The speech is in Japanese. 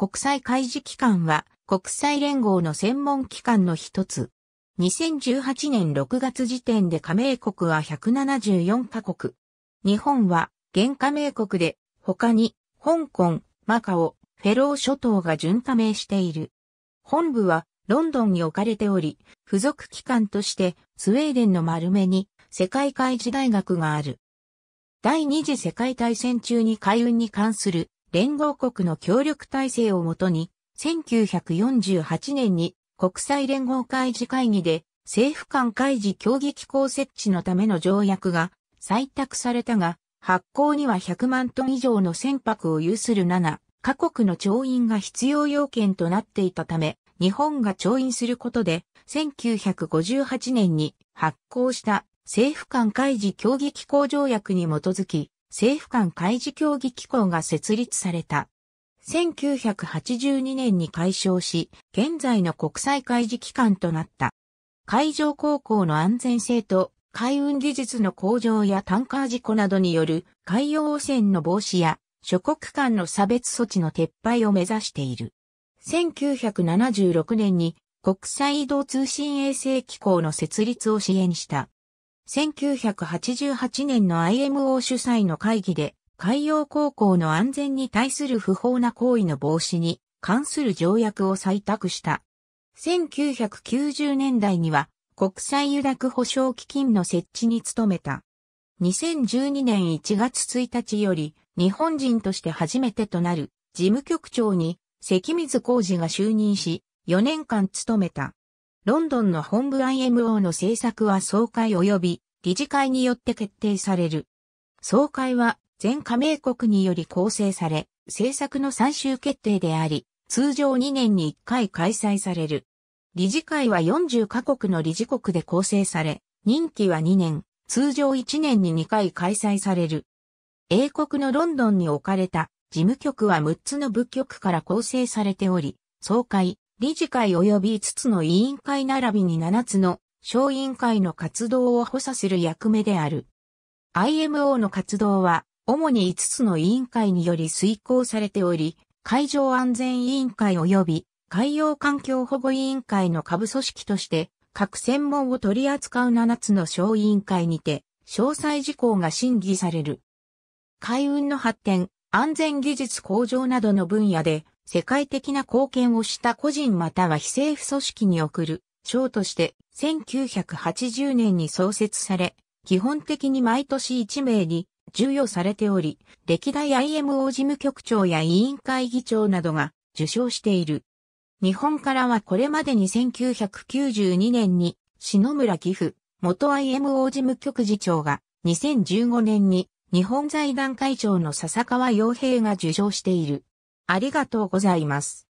国際開示機関は国際連合の専門機関の一つ。2018年6月時点で加盟国は174カ国。日本は現加盟国で他に香港、マカオ、フェロー諸島が準加盟している。本部はロンドンに置かれており、付属機関としてスウェーデンの丸目に世界開事大学がある。第二次世界大戦中に海運に関する連合国の協力体制をもとに、1948年に国際連合会議会議で政府間会議協議機構設置のための条約が採択されたが、発行には100万トン以上の船舶を有する7カ国の調印が必要要件となっていたため、日本が調印することで、1958年に発行した政府間開示協議機構条約に基づき、政府間開示協議機構が設立された。1982年に解消し、現在の国際開示機関となった。海上航行の安全性と海運技術の向上やタンカー事故などによる海洋汚染の防止や諸国間の差別措置の撤廃を目指している。1976年に国際移動通信衛星機構の設立を支援した。1988年の IMO 主催の会議で、海洋高校の安全に対する不法な行為の防止に関する条約を採択した。1990年代には国際油濁保障基金の設置に努めた。2012年1月1日より日本人として初めてとなる事務局長に関水浩二が就任し4年間務めた。ロンドンの本部 IMO の政策は総会及び理事会によって決定される。総会は全加盟国により構成され、政策の最終決定であり、通常2年に1回開催される。理事会は40カ国の理事国で構成され、任期は2年、通常1年に2回開催される。英国のロンドンに置かれた事務局は6つの部局から構成されており、総会、理事会及び5つの委員会並びに7つの小委員会の活動を補佐する役目である。IMO の活動は、主に5つの委員会により遂行されており、海上安全委員会及び海洋環境保護委員会の下部組織として、各専門を取り扱う7つの小委員会にて、詳細事項が審議される。海運の発展、安全技術向上などの分野で、世界的な貢献をした個人または非政府組織に送る賞として1980年に創設され、基本的に毎年1名に授与されており、歴代 IMO 事務局長や委員会議長などが受賞している。日本からはこれまでに1992年に篠村義父、元 IMO 事務局次長が2015年に日本財団会長の笹川洋平が受賞している。ありがとうございます。